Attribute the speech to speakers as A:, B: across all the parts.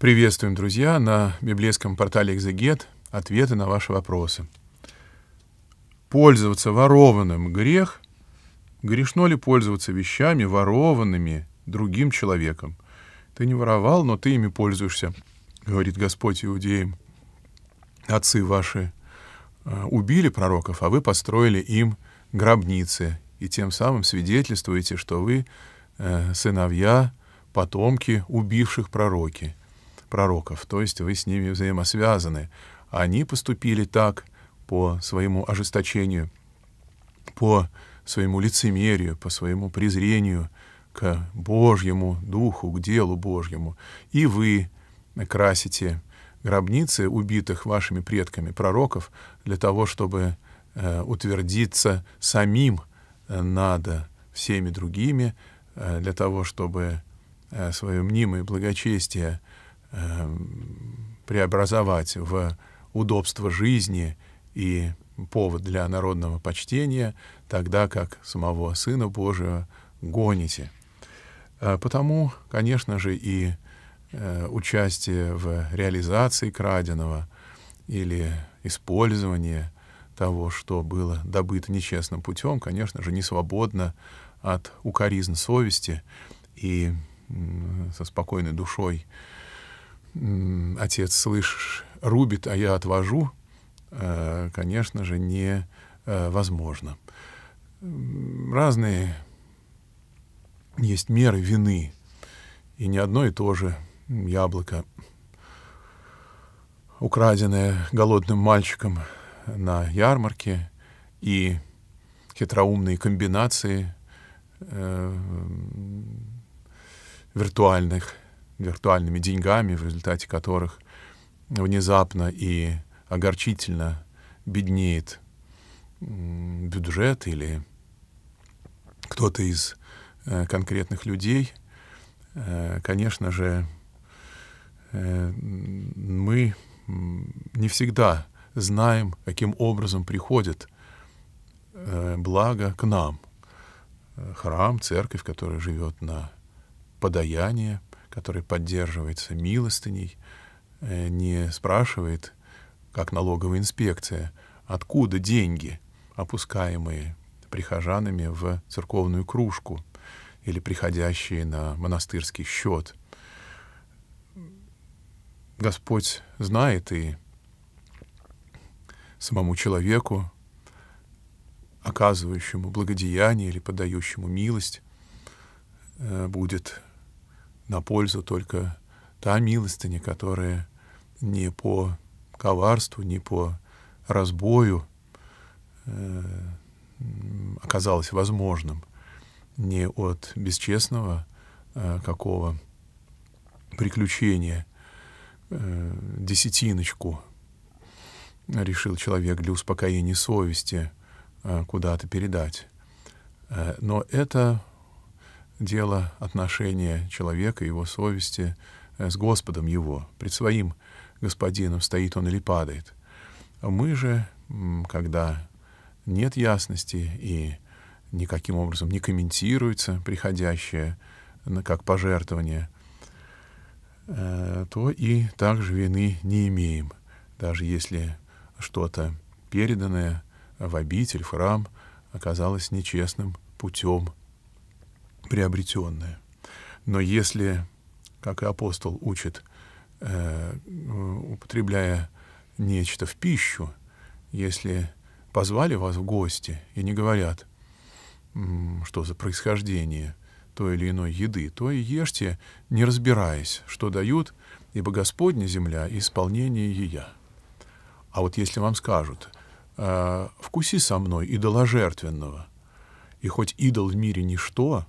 A: Приветствуем, друзья, на библейском портале «Экзегет» ответы на ваши вопросы. Пользоваться ворованным – грех. Грешно ли пользоваться вещами, ворованными другим человеком? Ты не воровал, но ты ими пользуешься, говорит Господь иудеям. Отцы ваши э, убили пророков, а вы построили им гробницы, и тем самым свидетельствуете, что вы э, сыновья, потомки убивших пророки – пророков, то есть вы с ними взаимосвязаны. Они поступили так по своему ожесточению, по своему лицемерию, по своему презрению к Божьему Духу, к делу Божьему. И вы красите гробницы убитых вашими предками, пророков, для того, чтобы э, утвердиться самим э, надо всеми другими, э, для того, чтобы э, свое мнимое благочестие Эм, преобразовать в удобство жизни и повод для народного почтения, тогда как самого Сына Божия гоните. Э, потому, конечно же, и э, участие в реализации краденого или использование того, что было добыто нечестным путем, конечно же, не свободно от укоризн совести и со спокойной душой отец, слышишь рубит, а я отвожу, э, конечно же, невозможно. Э, разные есть меры вины, и не одно и то же яблоко, украденное голодным мальчиком на ярмарке, и хитроумные комбинации э, виртуальных виртуальными деньгами, в результате которых внезапно и огорчительно беднеет бюджет или кто-то из э, конкретных людей, э, конечно же, э, мы не всегда знаем, каким образом приходит благо к нам. Храм, церковь, которая живет на подаяние, который поддерживается милостыней, э, не спрашивает, как налоговая инспекция, откуда деньги, опускаемые прихожанами в церковную кружку или приходящие на монастырский счет. Господь знает и самому человеку, оказывающему благодеяние или подающему милость, э, будет на пользу только та милостыня, которая не по коварству, не по разбою э, оказалась возможным, не от бесчестного э, какого приключения э, десятиночку решил человек для успокоения совести э, куда-то передать. Э, но это дело отношения человека, его совести э, с Господом его, пред своим господином стоит он или падает. Мы же, когда нет ясности и никаким образом не комментируется приходящее как пожертвование, э, то и также вины не имеем, даже если что-то переданное в обитель, в храм оказалось нечестным путем приобретенное. Но если, как и апостол учит, э, употребляя нечто в пищу, если позвали вас в гости и не говорят, что за происхождение той или иной еды, то и ешьте, не разбираясь, что дают, ибо Господня земля и исполнение ея. А вот если вам скажут, «Э, вкуси со мной идола жертвенного, и хоть идол в мире ничто,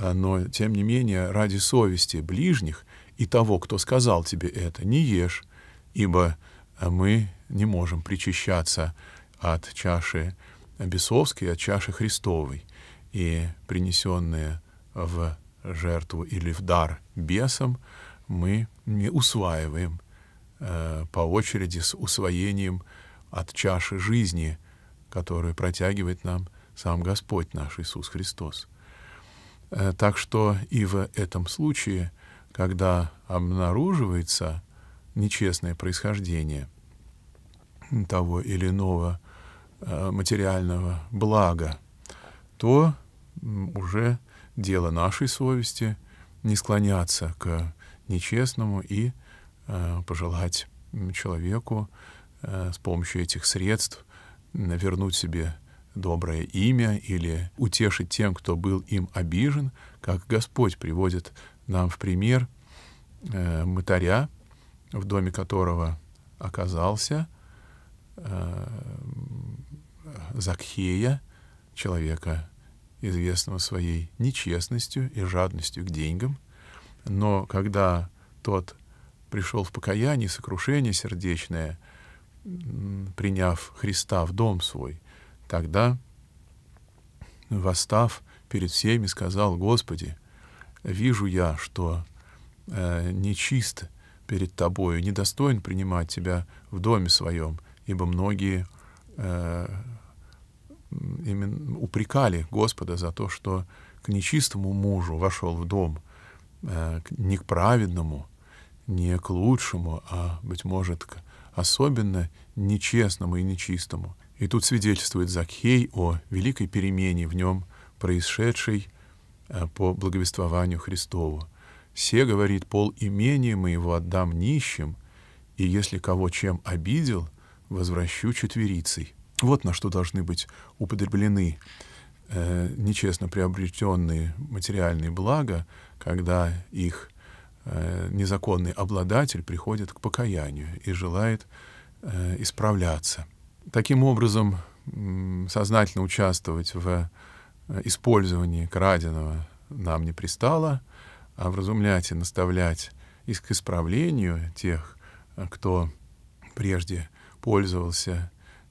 A: а, но, тем не менее, ради совести ближних и того, кто сказал тебе это, не ешь, ибо а, мы не можем причащаться от чаши бесовской, от чаши Христовой, и принесенные в жертву или в дар бесам мы не усваиваем э, по очереди с усвоением от чаши жизни, которую протягивает нам сам Господь наш Иисус Христос. Э, так что и в этом случае, когда обнаруживается нечестное происхождение того или иного э, материального блага, то уже дело нашей совести не склоняться к нечестному и э, пожелать человеку с помощью этих средств вернуть себе доброе имя или утешить тем, кто был им обижен, как Господь приводит нам в пример э, мытаря, в доме которого оказался э, Закхея, человека, известного своей нечестностью и жадностью к деньгам. Но когда тот пришел в покаяние, сокрушение сердечное, приняв Христа в дом свой, Тогда, восстав перед всеми, сказал, «Господи, вижу я, что э, нечист перед Тобою, недостоин принимать Тебя в доме своем, ибо многие э, именно упрекали Господа за то, что к нечистому мужу вошел в дом, э, не к праведному, не к лучшему, а, быть может, к особенно нечестному и нечистому. И тут свидетельствует Закхей о великой перемене в нем, происшедшей э, по благовествованию Христову. «Се, — говорит, — пол имения моего отдам нищим, и если кого чем обидел, возвращу четверицей». Вот на что должны быть употреблены э, нечестно приобретенные материальные блага, когда их э, незаконный обладатель приходит к покаянию и желает э, исправляться таким образом сознательно участвовать в э, использовании краденого нам не пристало, а вразумлять и наставлять иск исправлению тех, э, кто прежде пользовался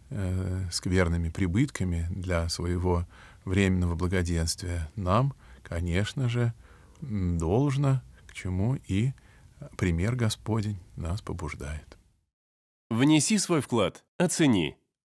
A: э, скверными прибытками для своего временного благоденствия, нам, конечно же, должно, к чему и пример Господень нас побуждает. Внеси свой вклад, оцени –